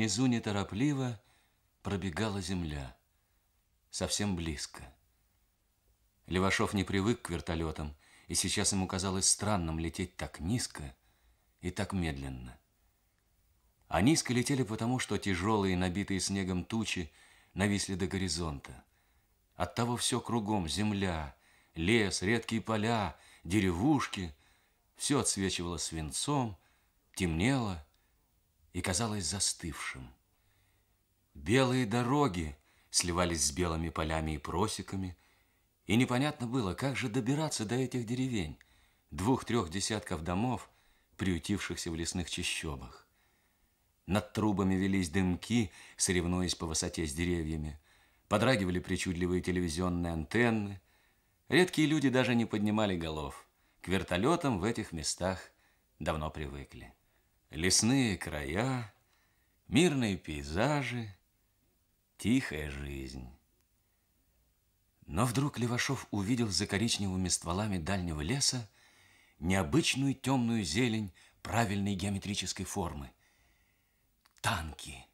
Внизу неторопливо пробегала земля, совсем близко. Левашов не привык к вертолетам, и сейчас ему казалось странным лететь так низко и так медленно. А низко летели потому, что тяжелые, набитые снегом тучи нависли до горизонта. Оттого все кругом – земля, лес, редкие поля, деревушки – все отсвечивало свинцом, темнело – и казалось застывшим. Белые дороги сливались с белыми полями и просеками, и непонятно было, как же добираться до этих деревень, двух-трех десятков домов, приютившихся в лесных чащобах. Над трубами велись дымки, соревнуясь по высоте с деревьями. Подрагивали причудливые телевизионные антенны. Редкие люди даже не поднимали голов. К вертолетам в этих местах давно привыкли лесные края, мирные пейзажи, тихая жизнь. Но вдруг Левашов увидел за коричневыми стволами дальнего леса необычную темную зелень правильной геометрической формы. Танки.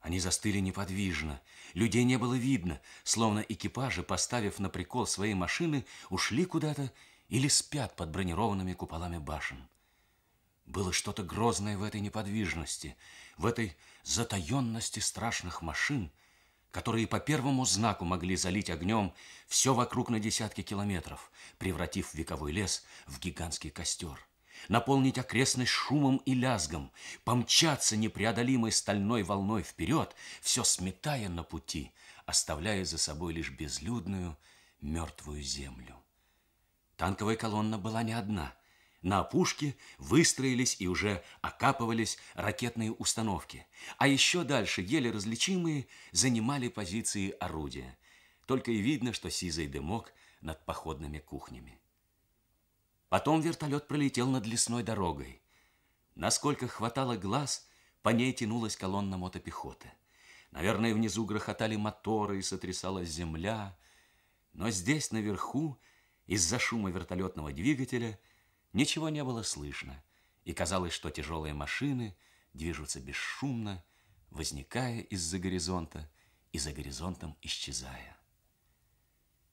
Они застыли неподвижно, людей не было видно, словно экипажи, поставив на прикол свои машины, ушли куда-то или спят под бронированными куполами башен. Было что-то грозное в этой неподвижности, в этой затаенности страшных машин, которые по первому знаку могли залить огнем все вокруг на десятки километров, превратив вековой лес в гигантский костер наполнить окрестность шумом и лязгом, помчаться непреодолимой стальной волной вперед, все сметая на пути, оставляя за собой лишь безлюдную, мертвую землю. Танковая колонна была не одна. На опушке выстроились и уже окапывались ракетные установки, а еще дальше еле различимые занимали позиции орудия. Только и видно, что сизый дымок над походными кухнями. Потом вертолет пролетел над лесной дорогой. Насколько хватало глаз, по ней тянулась колонна мотопехоты. Наверное, внизу грохотали моторы и сотрясалась земля. Но здесь, наверху, из-за шума вертолетного двигателя – Ничего не было слышно, и казалось, что тяжелые машины движутся бесшумно, возникая из-за горизонта и за горизонтом исчезая.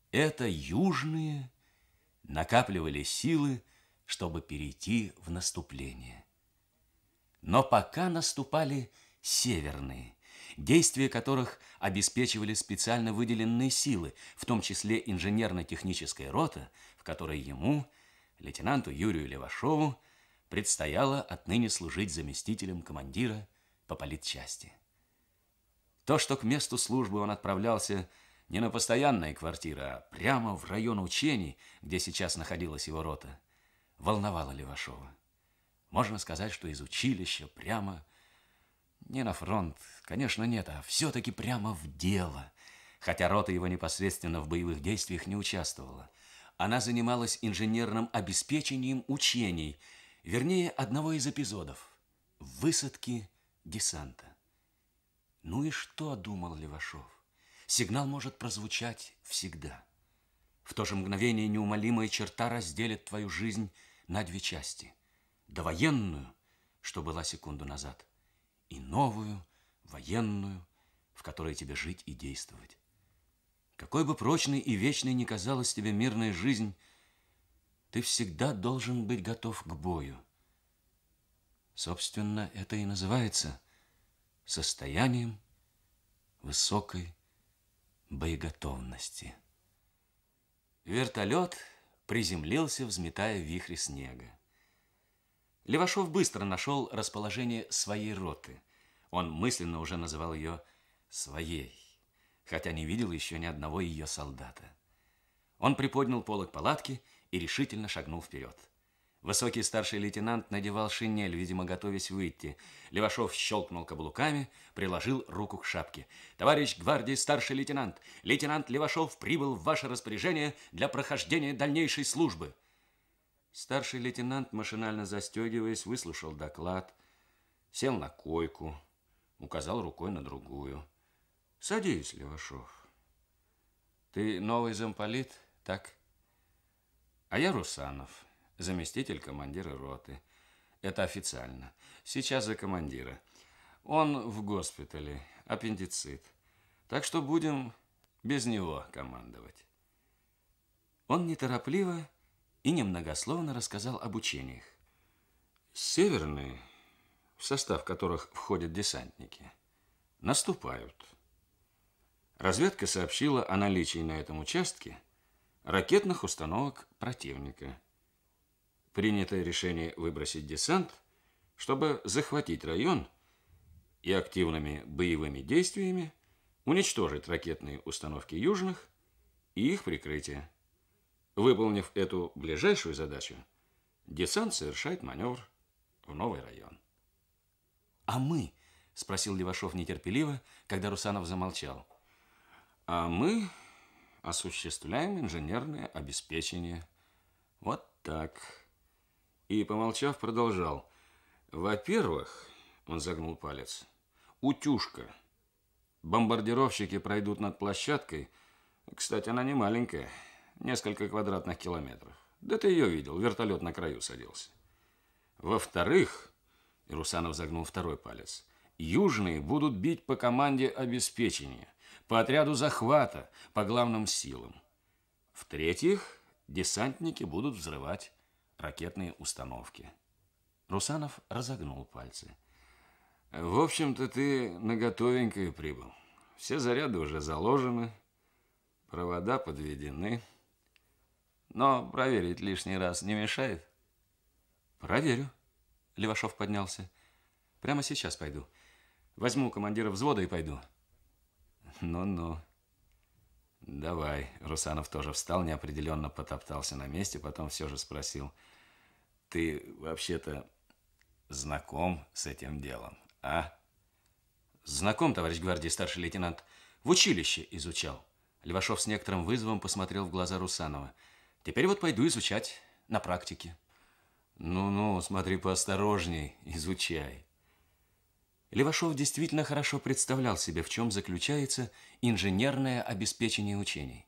Это южные накапливали силы, чтобы перейти в наступление. Но пока наступали северные, действия которых обеспечивали специально выделенные силы, в том числе инженерно-техническая рота, в которой ему – лейтенанту Юрию Левашову предстояло отныне служить заместителем командира по политчасти. То, что к месту службы он отправлялся не на постоянные квартиры, а прямо в район учений, где сейчас находилась его рота, волновало Левашова. Можно сказать, что из училища прямо, не на фронт, конечно, нет, а все-таки прямо в дело, хотя рота его непосредственно в боевых действиях не участвовала – она занималась инженерным обеспечением учений, вернее, одного из эпизодов – высадки десанта. Ну и что, думал Левашов, сигнал может прозвучать всегда. В то же мгновение неумолимая черта разделит твою жизнь на две части. Довоенную, что была секунду назад, и новую, военную, в которой тебе жить и действовать. Какой бы прочной и вечной ни казалась тебе мирная жизнь, ты всегда должен быть готов к бою. Собственно, это и называется состоянием высокой боеготовности. Вертолет приземлился, взметая вихри снега. Левашов быстро нашел расположение своей роты. Он мысленно уже называл ее «своей» хотя не видел еще ни одного ее солдата. Он приподнял полог палатки и решительно шагнул вперед. Высокий старший лейтенант надевал шинель, видимо, готовясь выйти. Левашов щелкнул каблуками, приложил руку к шапке. «Товарищ гвардии старший лейтенант! Лейтенант Левашов прибыл в ваше распоряжение для прохождения дальнейшей службы!» Старший лейтенант, машинально застегиваясь, выслушал доклад, сел на койку, указал рукой на другую. Садись, Левашов. Ты новый замполит, так? А я Русанов, заместитель командира роты. Это официально. Сейчас за командира. Он в госпитале, аппендицит. Так что будем без него командовать. Он неторопливо и немногословно рассказал об учениях. Северные, в состав которых входят десантники, наступают. Разведка сообщила о наличии на этом участке ракетных установок противника. Принятое решение выбросить десант, чтобы захватить район и активными боевыми действиями уничтожить ракетные установки южных и их прикрытие. Выполнив эту ближайшую задачу, десант совершает маневр в новый район. «А мы?» – спросил Левашов нетерпеливо, когда Русанов замолчал – а мы осуществляем инженерное обеспечение. Вот так. И, помолчав, продолжал. Во-первых, он загнул палец, утюжка. Бомбардировщики пройдут над площадкой. Кстати, она не маленькая, несколько квадратных километров. Да ты ее видел, вертолет на краю садился. Во-вторых, Русанов загнул второй палец, южные будут бить по команде обеспечения – по отряду захвата, по главным силам. В-третьих, десантники будут взрывать ракетные установки. Русанов разогнул пальцы. В общем-то, ты на готовенькое прибыл. Все заряды уже заложены, провода подведены. Но проверить лишний раз не мешает? Проверю. Левашов поднялся. Прямо сейчас пойду. Возьму командира взвода и пойду. Ну-ну. Давай. Русанов тоже встал, неопределенно потоптался на месте, потом все же спросил. Ты вообще-то знаком с этим делом, а? Знаком, товарищ гвардии старший лейтенант. В училище изучал. Левашов с некоторым вызовом посмотрел в глаза Русанова. Теперь вот пойду изучать на практике. Ну-ну, смотри поосторожней, изучай. Левашов действительно хорошо представлял себе, в чем заключается инженерное обеспечение учений.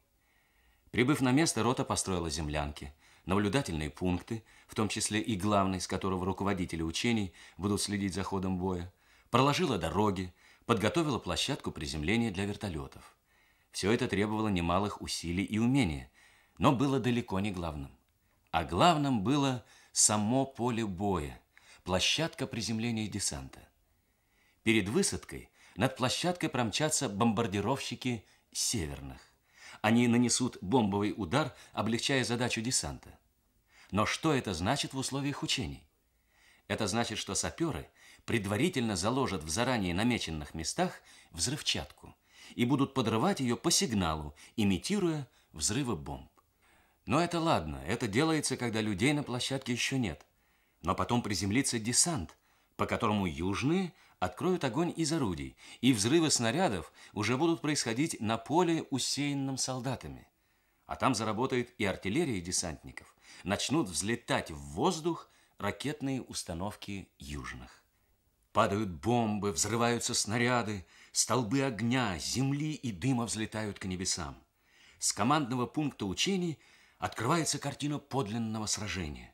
Прибыв на место, рота построила землянки, наблюдательные пункты, в том числе и главный, с которого руководители учений будут следить за ходом боя, проложила дороги, подготовила площадку приземления для вертолетов. Все это требовало немалых усилий и умения, но было далеко не главным. А главным было само поле боя, площадка приземления десанта. Перед высадкой над площадкой промчатся бомбардировщики северных. Они нанесут бомбовый удар, облегчая задачу десанта. Но что это значит в условиях учений? Это значит, что саперы предварительно заложат в заранее намеченных местах взрывчатку и будут подрывать ее по сигналу, имитируя взрывы бомб. Но это ладно, это делается, когда людей на площадке еще нет. Но потом приземлится десант, по которому южные откроют огонь из орудий, и взрывы снарядов уже будут происходить на поле, усеянном солдатами. А там заработает и артиллерия десантников. Начнут взлетать в воздух ракетные установки южных. Падают бомбы, взрываются снаряды, столбы огня, земли и дыма взлетают к небесам. С командного пункта учений открывается картина подлинного сражения.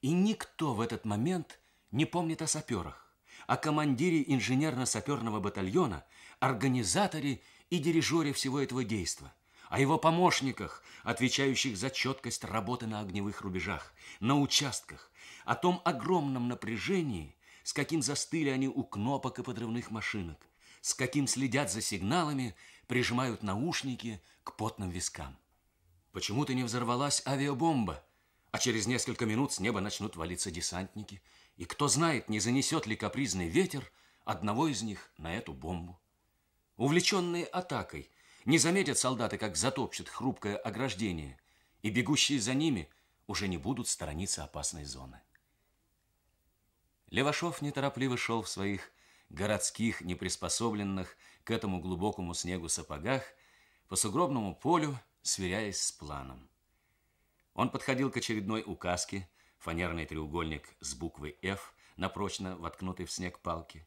И никто в этот момент не помнит о саперах о командире инженерно-саперного батальона, организаторе и дирижере всего этого действа, о его помощниках, отвечающих за четкость работы на огневых рубежах, на участках, о том огромном напряжении, с каким застыли они у кнопок и подрывных машинок, с каким следят за сигналами, прижимают наушники к потным вискам. Почему-то не взорвалась авиабомба, а через несколько минут с неба начнут валиться десантники – и кто знает, не занесет ли капризный ветер одного из них на эту бомбу. Увлеченные атакой, не заметят солдаты, как затопчет хрупкое ограждение, и бегущие за ними уже не будут сторониться опасной зоны. Левашов неторопливо шел в своих городских, неприспособленных к этому глубокому снегу сапогах, по сугробному полю, сверяясь с планом. Он подходил к очередной указке, фанерный треугольник с буквой «Ф», напрочно воткнутый в снег палки.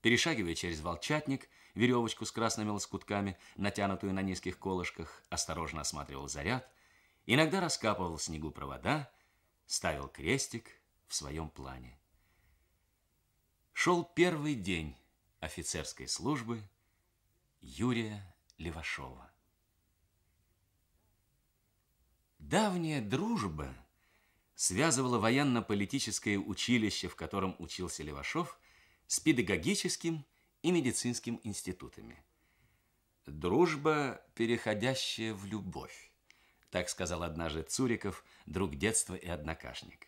Перешагивая через волчатник, веревочку с красными лоскутками, натянутую на низких колышках, осторожно осматривал заряд, иногда раскапывал в снегу провода, ставил крестик в своем плане. Шел первый день офицерской службы Юрия Левашова. Давняя дружба – связывало военно-политическое училище, в котором учился Левашов, с педагогическим и медицинским институтами. «Дружба, переходящая в любовь», так сказал однажды Цуриков, друг детства и однокашник.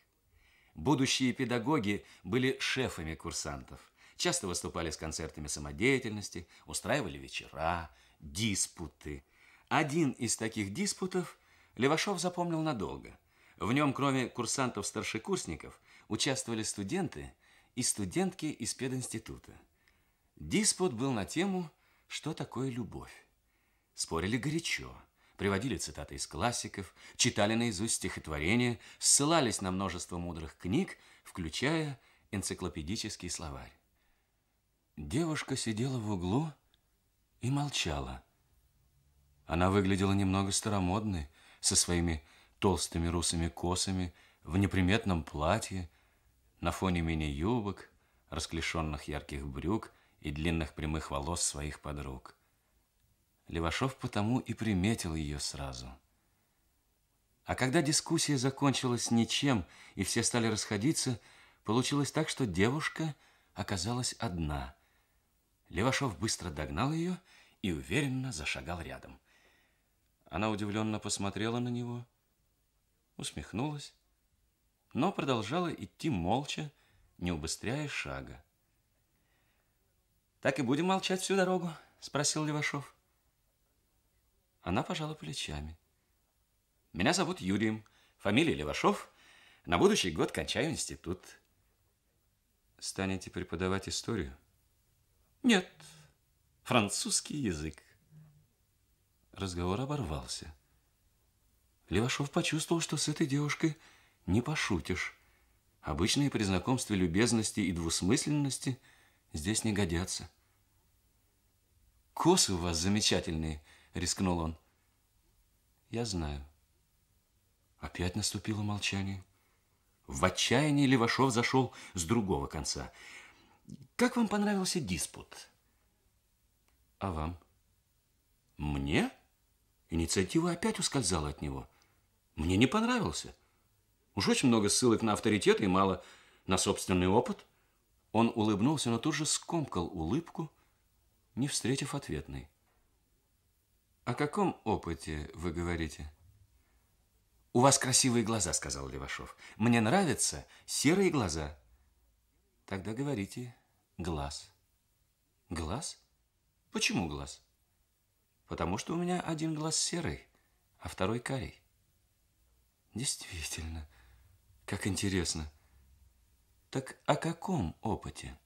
Будущие педагоги были шефами курсантов, часто выступали с концертами самодеятельности, устраивали вечера, диспуты. Один из таких диспутов Левашов запомнил надолго – в нем, кроме курсантов-старшекурсников, участвовали студенты и студентки из пединститута. Диспут был на тему «Что такое любовь?». Спорили горячо, приводили цитаты из классиков, читали наизусть стихотворения, ссылались на множество мудрых книг, включая энциклопедический словарь. Девушка сидела в углу и молчала. Она выглядела немного старомодной, со своими толстыми русыми косами, в неприметном платье, на фоне мини-юбок, расклешенных ярких брюк и длинных прямых волос своих подруг. Левашов потому и приметил ее сразу. А когда дискуссия закончилась ничем, и все стали расходиться, получилось так, что девушка оказалась одна. Левашов быстро догнал ее и уверенно зашагал рядом. Она удивленно посмотрела на него усмехнулась, но продолжала идти молча, не убыстряя шага. «Так и будем молчать всю дорогу?» – спросил Левашов. Она пожала плечами. «Меня зовут Юрием, фамилия Левашов. На будущий год кончаю институт». «Станете преподавать историю?» «Нет, французский язык». Разговор оборвался. Левашов почувствовал, что с этой девушкой не пошутишь. Обычные при знакомстве любезности и двусмысленности здесь не годятся. «Косы у вас замечательные!» — рискнул он. «Я знаю». Опять наступило молчание. В отчаянии Левашов зашел с другого конца. «Как вам понравился диспут?» «А вам?» «Мне?» Инициатива опять ускользала от него. Мне не понравился. Уж очень много ссылок на авторитеты и мало на собственный опыт. Он улыбнулся, но тут же скомкал улыбку, не встретив ответной. «О каком опыте вы говорите?» «У вас красивые глаза», — сказал Левашов. «Мне нравятся серые глаза». «Тогда говорите глаз». «Глаз? Почему глаз?» «Потому что у меня один глаз серый, а второй карий». Действительно, как интересно. Так о каком опыте?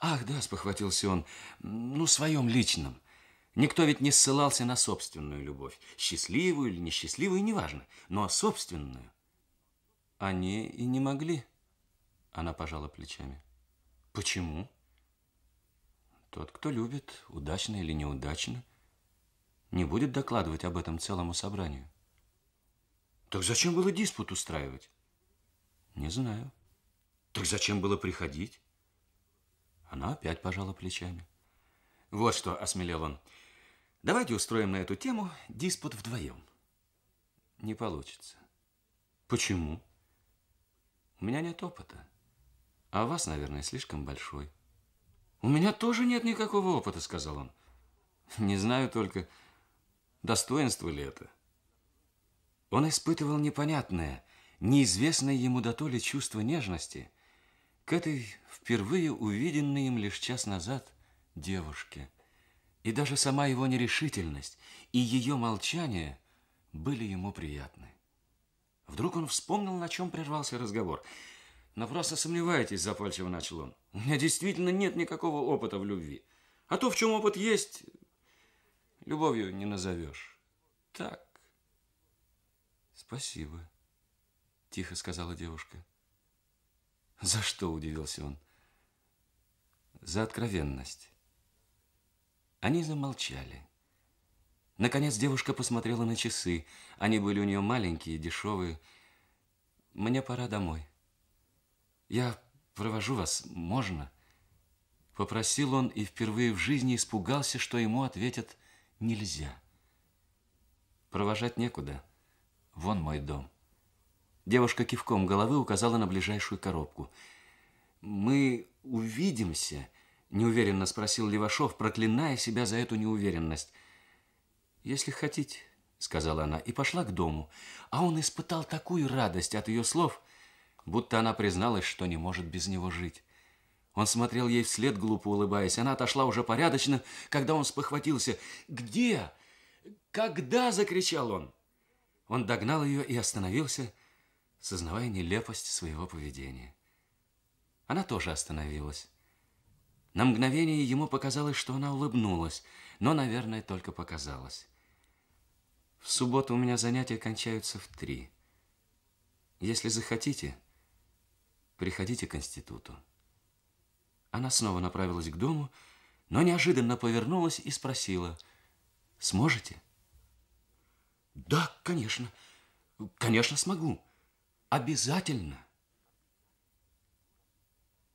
Ах, да, спохватился он, ну, своем личном. Никто ведь не ссылался на собственную любовь, счастливую или несчастливую, неважно, но собственную. Они и не могли. Она пожала плечами. Почему? Тот, кто любит, удачно или неудачно, не будет докладывать об этом целому собранию. Так зачем было диспут устраивать? Не знаю. Так зачем было приходить? Она опять пожала плечами. Вот что, осмелел он. Давайте устроим на эту тему диспут вдвоем. Не получится. Почему? У меня нет опыта. А у вас, наверное, слишком большой. У меня тоже нет никакого опыта, сказал он. Не знаю только, достоинство ли это. Он испытывал непонятное, неизвестное ему до то ли чувство нежности к этой впервые увиденной им лишь час назад девушке. И даже сама его нерешительность и ее молчание были ему приятны. Вдруг он вспомнил, на чем прервался разговор. «Напрасно сомневаетесь», – запальчиво начал он. «У меня действительно нет никакого опыта в любви. А то, в чем опыт есть, любовью не назовешь. Так, «Спасибо», — тихо сказала девушка. «За что?» – удивился он. «За откровенность». Они замолчали. Наконец девушка посмотрела на часы. Они были у нее маленькие, дешевые. «Мне пора домой. Я провожу вас, можно?» Попросил он и впервые в жизни испугался, что ему ответят «нельзя». «Провожать некуда». Вон мой дом. Девушка кивком головы указала на ближайшую коробку. «Мы увидимся?» – неуверенно спросил Левашов, проклиная себя за эту неуверенность. «Если хотите», – сказала она, и пошла к дому. А он испытал такую радость от ее слов, будто она призналась, что не может без него жить. Он смотрел ей вслед, глупо улыбаясь. Она отошла уже порядочно, когда он спохватился. «Где? Когда?» – закричал он. Он догнал ее и остановился, сознавая нелепость своего поведения. Она тоже остановилась. На мгновение ему показалось, что она улыбнулась, но, наверное, только показалось. В субботу у меня занятия кончаются в три. Если захотите, приходите к институту. Она снова направилась к дому, но неожиданно повернулась и спросила, «Сможете?» Да, конечно. Конечно, смогу. Обязательно.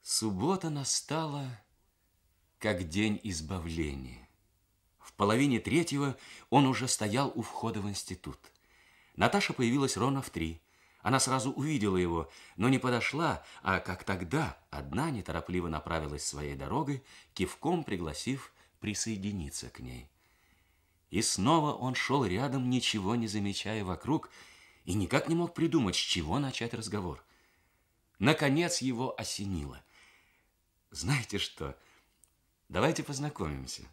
Суббота настала, как день избавления. В половине третьего он уже стоял у входа в институт. Наташа появилась ровно в три. Она сразу увидела его, но не подошла, а как тогда, одна неторопливо направилась своей дорогой, кивком пригласив присоединиться к ней. И снова он шел рядом, ничего не замечая вокруг, и никак не мог придумать, с чего начать разговор. Наконец его осенило. Знаете что? Давайте познакомимся.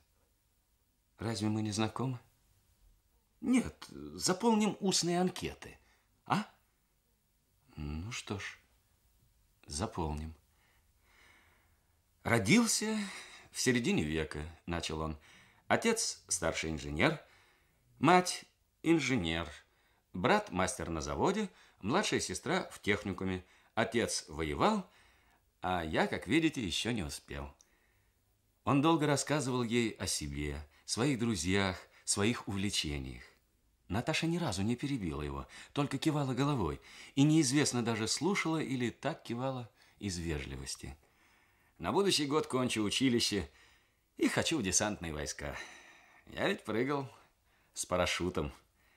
Разве мы не знакомы? Нет, заполним устные анкеты. А? Ну что ж, заполним. Родился в середине века, начал он. Отец – старший инженер, мать – инженер, брат – мастер на заводе, младшая сестра – в техникуме. Отец воевал, а я, как видите, еще не успел. Он долго рассказывал ей о себе, своих друзьях, своих увлечениях. Наташа ни разу не перебила его, только кивала головой, и неизвестно даже слушала или так кивала из вежливости. На будущий год кончу училище – и хочу в десантные войска. Я ведь прыгал с парашютом,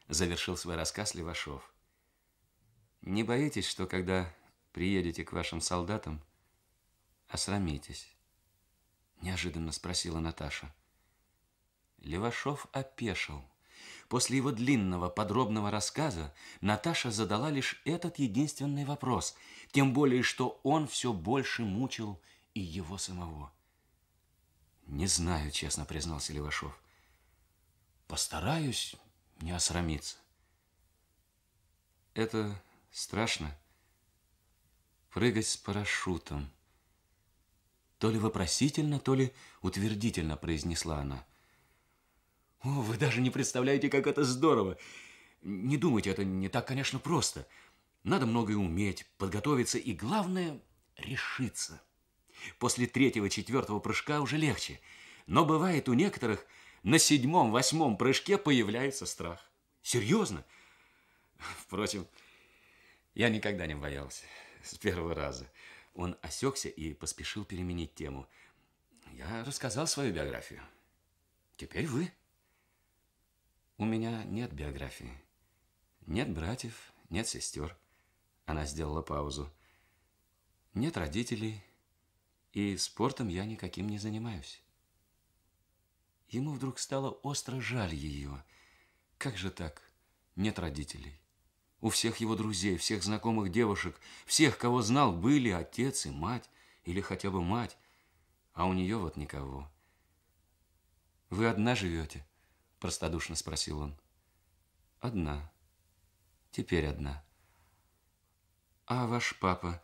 завершил свой рассказ Левашов. Не боитесь, что когда приедете к вашим солдатам, осрамитесь? Неожиданно спросила Наташа. Левашов опешил. После его длинного, подробного рассказа Наташа задала лишь этот единственный вопрос, тем более, что он все больше мучил и его самого. Не знаю, честно признался Левашов. Постараюсь не осрамиться. Это страшно. Прыгать с парашютом. То ли вопросительно, то ли утвердительно произнесла она. О, вы даже не представляете, как это здорово. Не думайте, это не так, конечно, просто. Надо многое уметь, подготовиться и, главное, решиться. После третьего-четвертого прыжка уже легче. Но бывает у некоторых на седьмом-восьмом прыжке появляется страх. Серьезно? Впрочем, я никогда не боялся с первого раза. Он осекся и поспешил переменить тему. Я рассказал свою биографию. Теперь вы. У меня нет биографии. Нет братьев, нет сестер. Она сделала паузу. Нет родителей, и спортом я никаким не занимаюсь. Ему вдруг стало остро жаль ее. Как же так? Нет родителей. У всех его друзей, всех знакомых девушек, всех, кого знал, были отец и мать, или хотя бы мать, а у нее вот никого. «Вы одна живете?» – простодушно спросил он. «Одна. Теперь одна. А ваш папа,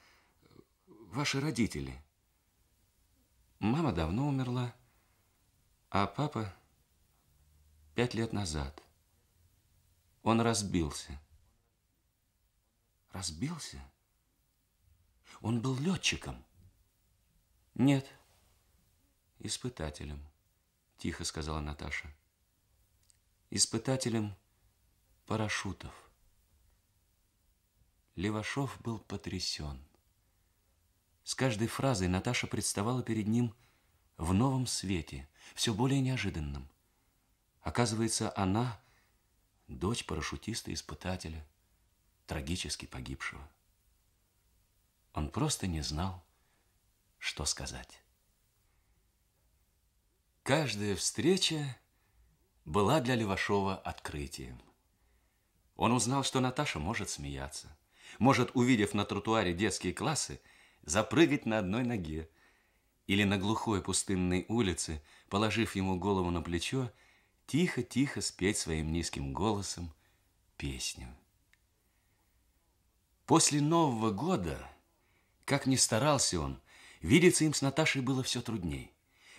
ваши родители?» Мама давно умерла, а папа пять лет назад. Он разбился. Разбился? Он был летчиком? Нет, испытателем, тихо сказала Наташа. Испытателем парашютов. Левашов был потрясен. С каждой фразой Наташа представала перед ним в новом свете, все более неожиданном. Оказывается, она – дочь парашютиста-испытателя, трагически погибшего. Он просто не знал, что сказать. Каждая встреча была для Левашова открытием. Он узнал, что Наташа может смеяться. Может, увидев на тротуаре детские классы – запрыгать на одной ноге. Или на глухой пустынной улице, положив ему голову на плечо, тихо-тихо спеть своим низким голосом песню. После Нового года, как ни старался он, видеться им с Наташей было все трудней.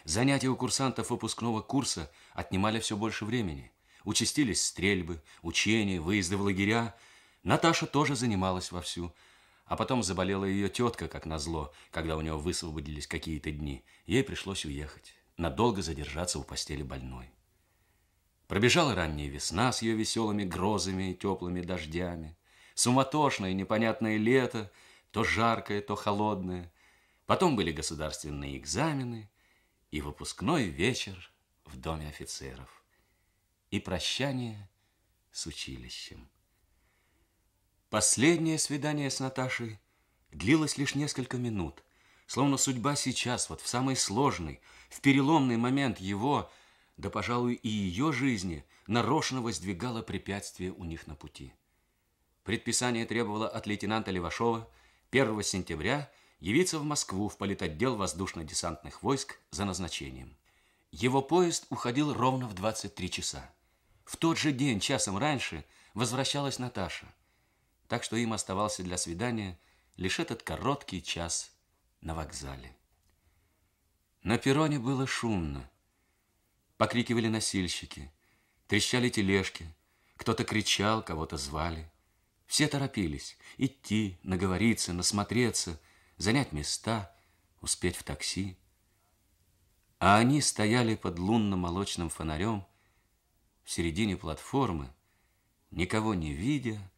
Занятия у курсантов выпускного курса отнимали все больше времени. Участились стрельбы, учения, выезды в лагеря. Наташа тоже занималась вовсю – а потом заболела ее тетка, как назло, когда у него высвободились какие-то дни. Ей пришлось уехать, надолго задержаться у постели больной. Пробежала ранняя весна с ее веселыми грозами и теплыми дождями. Суматошное и непонятное лето, то жаркое, то холодное. Потом были государственные экзамены и выпускной вечер в доме офицеров. И прощание с училищем. Последнее свидание с Наташей длилось лишь несколько минут, словно судьба сейчас, вот в самый сложный, в переломный момент его, да, пожалуй, и ее жизни, нарочно воздвигала препятствия у них на пути. Предписание требовало от лейтенанта Левашова 1 сентября явиться в Москву в политотдел воздушно-десантных войск за назначением. Его поезд уходил ровно в 23 часа. В тот же день, часом раньше, возвращалась Наташа – так что им оставался для свидания лишь этот короткий час на вокзале. На перроне было шумно. Покрикивали носильщики, трещали тележки, кто-то кричал, кого-то звали. Все торопились идти, наговориться, насмотреться, занять места, успеть в такси. А они стояли под лунно-молочным фонарем в середине платформы, никого не видя,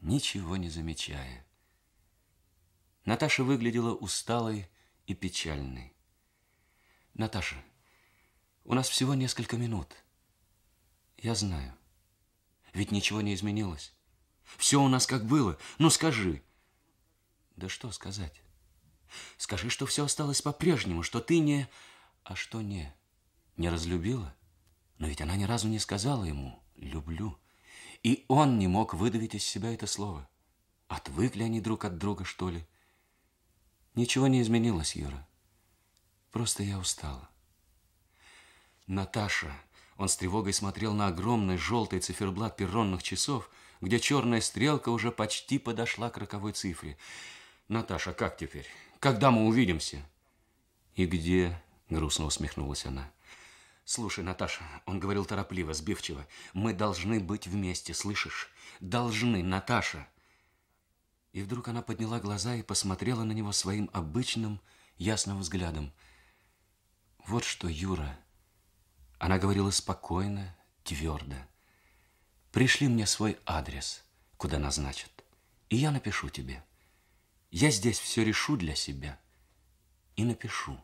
ничего не замечая. Наташа выглядела усталой и печальной. Наташа, у нас всего несколько минут. Я знаю. Ведь ничего не изменилось. Все у нас как было. Ну скажи. Да что сказать? Скажи, что все осталось по-прежнему, что ты не... А что не? Не разлюбила? Но ведь она ни разу не сказала ему «люблю». И он не мог выдавить из себя это слово. Отвыкли они друг от друга, что ли? Ничего не изменилось, Юра. Просто я устала. Наташа, он с тревогой смотрел на огромный желтый циферблат перронных часов, где черная стрелка уже почти подошла к роковой цифре. «Наташа, как теперь? Когда мы увидимся?» «И где?» — грустно усмехнулась она. Слушай, Наташа, он говорил торопливо, сбивчиво. Мы должны быть вместе, слышишь? Должны, Наташа. И вдруг она подняла глаза и посмотрела на него своим обычным, ясным взглядом. Вот что, Юра. Она говорила спокойно, твердо. Пришли мне свой адрес, куда назначат, и я напишу тебе. Я здесь все решу для себя и напишу.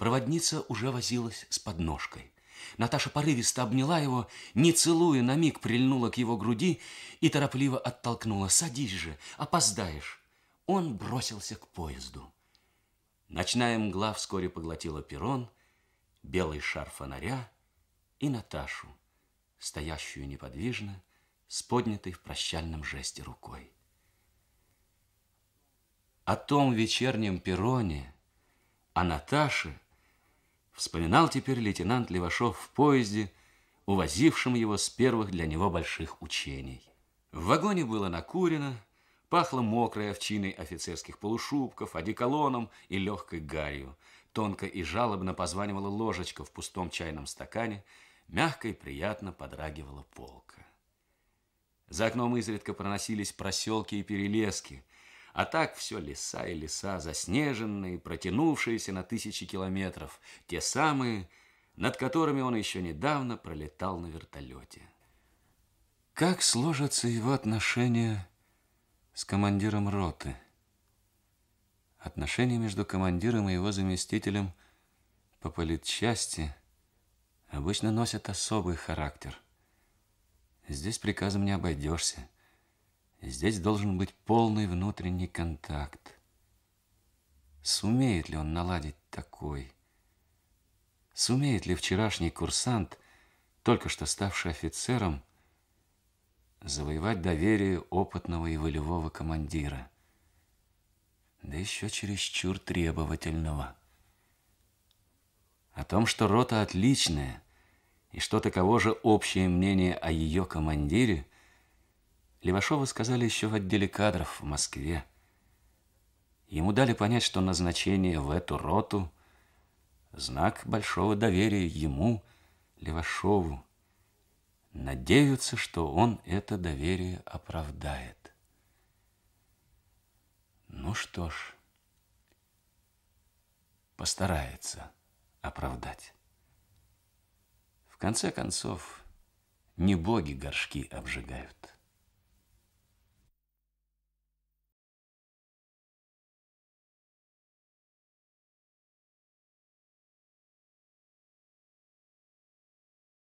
Проводница уже возилась с подножкой. Наташа порывисто обняла его, не целуя, на миг прильнула к его груди и торопливо оттолкнула. «Садись же, опоздаешь!» Он бросился к поезду. Ночная мгла вскоре поглотила перрон, белый шар фонаря и Наташу, стоящую неподвижно, с поднятой в прощальном жесте рукой. О том вечернем перроне, о Наташе – вспоминал теперь лейтенант Левашов в поезде, увозившем его с первых для него больших учений. В вагоне было накурено, пахло мокрой овчиной офицерских полушубков, одеколоном и легкой гарью. Тонко и жалобно позванивала ложечка в пустом чайном стакане, мягко и приятно подрагивала полка. За окном изредка проносились проселки и перелески – а так все леса и леса, заснеженные, протянувшиеся на тысячи километров, те самые, над которыми он еще недавно пролетал на вертолете. Как сложатся его отношения с командиром роты? Отношения между командиром и его заместителем по политчасти обычно носят особый характер. Здесь приказом не обойдешься. Здесь должен быть полный внутренний контакт. Сумеет ли он наладить такой? Сумеет ли вчерашний курсант, только что ставший офицером, завоевать доверие опытного и волевого командира? Да еще чересчур требовательного. О том, что рота отличная, и что таково же общее мнение о ее командире – Левашова сказали еще в отделе кадров в Москве. Ему дали понять, что назначение в эту роту – знак большого доверия ему, Левашову. Надеются, что он это доверие оправдает. Ну что ж, постарается оправдать. В конце концов, не боги горшки обжигают.